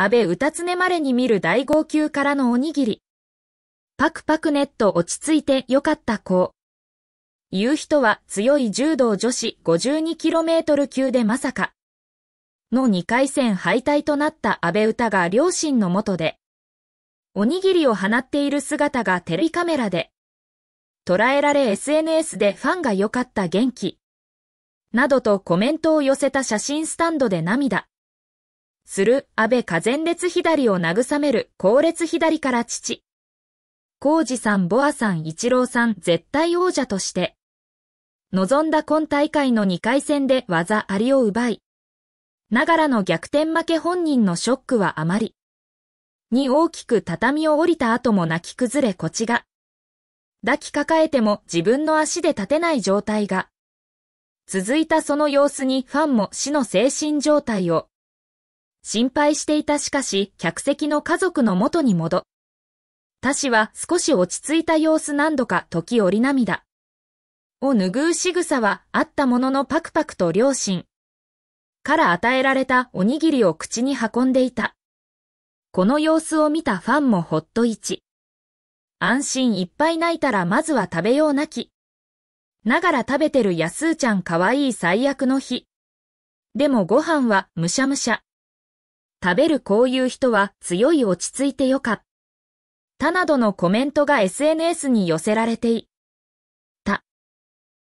安倍うたつねまれに見る大号泣からのおにぎり。パクパクネット落ち着いてよかった子。言う人は強い柔道女子 52km 級でまさか。の2回戦敗退となった安倍歌が両親のもとで、おにぎりを放っている姿がテレビカメラで、捉えられ SNS でファンが良かった元気、などとコメントを寄せた写真スタンドで涙。する、安倍火前列左を慰める、後列左から父。浩二さん、ボアさん、一郎さん、絶対王者として。望んだ今大会の2回戦で技ありを奪い。ながらの逆転負け本人のショックはあまり。に大きく畳を降りた後も泣き崩れこちが。抱きかかえても自分の足で立てない状態が。続いたその様子にファンも死の精神状態を心配していたしかし、客席の家族の元に戻。他氏は少し落ち着いた様子何度か時折涙。を拭う仕草はあったもののパクパクと両親。から与えられたおにぎりを口に運んでいた。この様子を見たファンもほっと一。安心いっぱい泣いたらまずは食べようなき。ながら食べてる安うちゃんかわいい最悪の日。でもご飯はむしゃむしゃ。食べるこういう人は強い落ち着いてよかった。他などのコメントが SNS に寄せられてい